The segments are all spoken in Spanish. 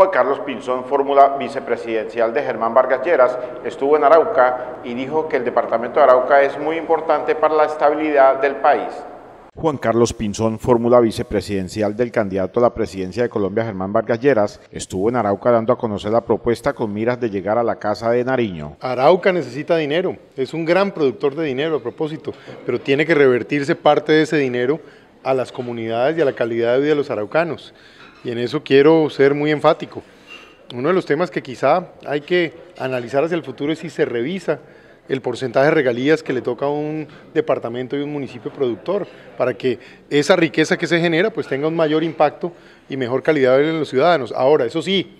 Juan Carlos Pinzón, fórmula vicepresidencial de Germán Vargas Lleras, estuvo en Arauca y dijo que el departamento de Arauca es muy importante para la estabilidad del país. Juan Carlos Pinzón, fórmula vicepresidencial del candidato a la presidencia de Colombia, Germán Vargas Lleras, estuvo en Arauca dando a conocer la propuesta con miras de llegar a la Casa de Nariño. Arauca necesita dinero, es un gran productor de dinero a propósito, pero tiene que revertirse parte de ese dinero a las comunidades y a la calidad de vida de los araucanos y en eso quiero ser muy enfático. Uno de los temas que quizá hay que analizar hacia el futuro es si se revisa el porcentaje de regalías que le toca a un departamento y un municipio productor, para que esa riqueza que se genera pues tenga un mayor impacto y mejor calidad de en los ciudadanos. Ahora, eso sí,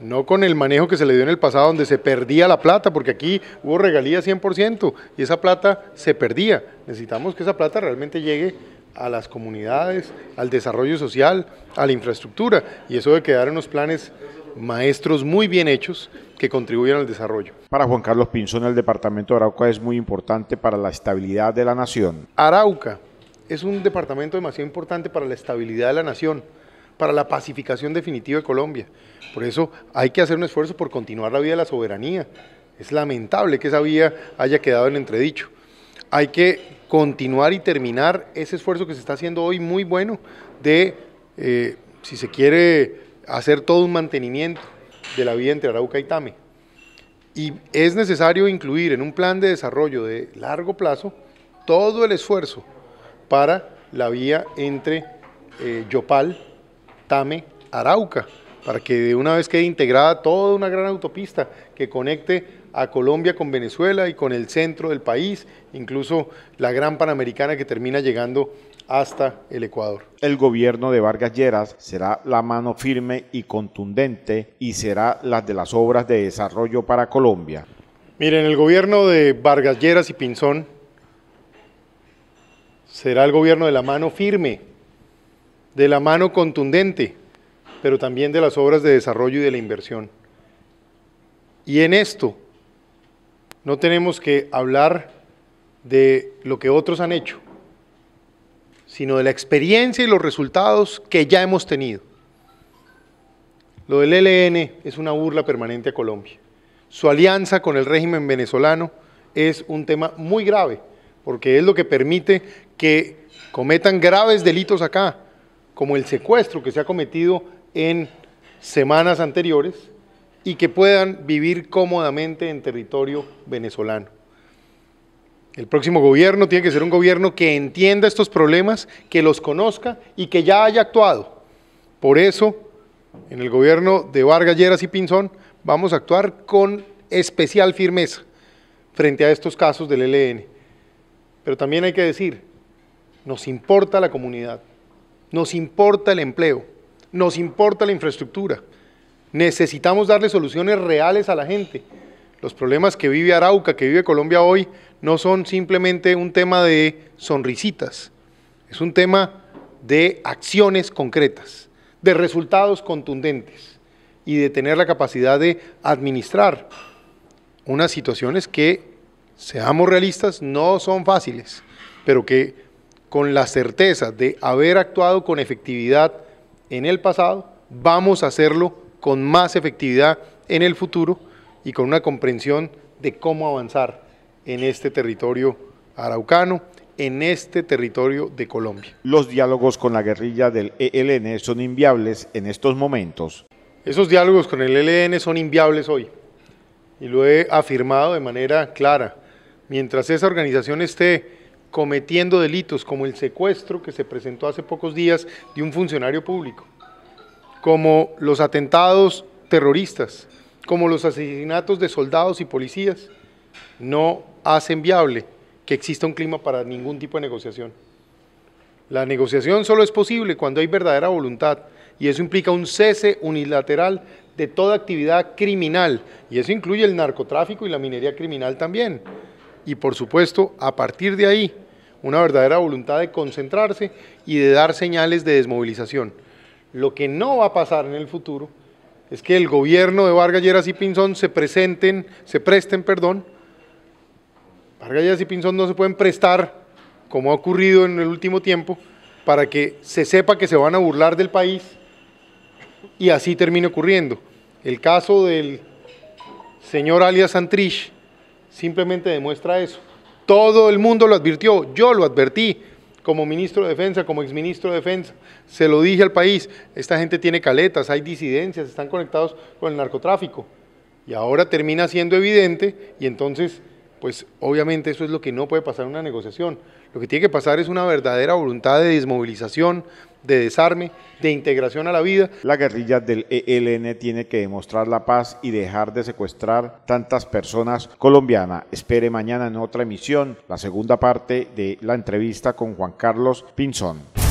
no con el manejo que se le dio en el pasado donde se perdía la plata, porque aquí hubo regalías 100% y esa plata se perdía. Necesitamos que esa plata realmente llegue a las comunidades, al desarrollo social, a la infraestructura, y eso de quedar en los planes maestros muy bien hechos que contribuyan al desarrollo. Para Juan Carlos Pinzón, el departamento de Arauca es muy importante para la estabilidad de la nación. Arauca es un departamento demasiado importante para la estabilidad de la nación, para la pacificación definitiva de Colombia. Por eso hay que hacer un esfuerzo por continuar la vía de la soberanía. Es lamentable que esa vía haya quedado en entredicho. Hay que continuar y terminar ese esfuerzo que se está haciendo hoy muy bueno de, eh, si se quiere, hacer todo un mantenimiento de la vía entre Arauca y Tame. Y es necesario incluir en un plan de desarrollo de largo plazo todo el esfuerzo para la vía entre eh, Yopal, Tame, Arauca para que de una vez quede integrada toda una gran autopista que conecte a Colombia con Venezuela y con el centro del país, incluso la gran panamericana que termina llegando hasta el Ecuador. El gobierno de Vargas Lleras será la mano firme y contundente y será la de las obras de desarrollo para Colombia. Miren, el gobierno de Vargas Lleras y Pinzón será el gobierno de la mano firme, de la mano contundente pero también de las obras de desarrollo y de la inversión. Y en esto no tenemos que hablar de lo que otros han hecho, sino de la experiencia y los resultados que ya hemos tenido. Lo del ELN es una burla permanente a Colombia. Su alianza con el régimen venezolano es un tema muy grave, porque es lo que permite que cometan graves delitos acá, como el secuestro que se ha cometido en semanas anteriores y que puedan vivir cómodamente en territorio venezolano. El próximo gobierno tiene que ser un gobierno que entienda estos problemas, que los conozca y que ya haya actuado. Por eso, en el gobierno de Vargas Lleras y Pinzón vamos a actuar con especial firmeza frente a estos casos del ELN. Pero también hay que decir, nos importa la comunidad, nos importa el empleo, nos importa la infraestructura. Necesitamos darle soluciones reales a la gente. Los problemas que vive Arauca, que vive Colombia hoy, no son simplemente un tema de sonrisitas. Es un tema de acciones concretas, de resultados contundentes y de tener la capacidad de administrar unas situaciones que, seamos realistas, no son fáciles, pero que con la certeza de haber actuado con efectividad en el pasado, vamos a hacerlo con más efectividad en el futuro y con una comprensión de cómo avanzar en este territorio araucano, en este territorio de Colombia. Los diálogos con la guerrilla del ELN son inviables en estos momentos. Esos diálogos con el ELN son inviables hoy y lo he afirmado de manera clara. Mientras esa organización esté cometiendo delitos como el secuestro que se presentó hace pocos días de un funcionario público, como los atentados terroristas, como los asesinatos de soldados y policías, no hacen viable que exista un clima para ningún tipo de negociación. La negociación solo es posible cuando hay verdadera voluntad y eso implica un cese unilateral de toda actividad criminal y eso incluye el narcotráfico y la minería criminal también y por supuesto a partir de ahí una verdadera voluntad de concentrarse y de dar señales de desmovilización. Lo que no va a pasar en el futuro es que el gobierno de Vargas Lleras y Pinzón se presenten, se presten, perdón, Vargas Lleras y Pinzón no se pueden prestar, como ha ocurrido en el último tiempo, para que se sepa que se van a burlar del país y así termine ocurriendo. El caso del señor alias Santrich, simplemente demuestra eso. Todo el mundo lo advirtió, yo lo advertí como ministro de Defensa, como exministro de Defensa, se lo dije al país, esta gente tiene caletas, hay disidencias, están conectados con el narcotráfico. Y ahora termina siendo evidente y entonces, pues obviamente eso es lo que no puede pasar en una negociación. Lo que tiene que pasar es una verdadera voluntad de desmovilización, de desarme, de integración a la vida. La guerrilla del ELN tiene que demostrar la paz y dejar de secuestrar tantas personas colombianas. Espere mañana en otra emisión la segunda parte de la entrevista con Juan Carlos Pinzón.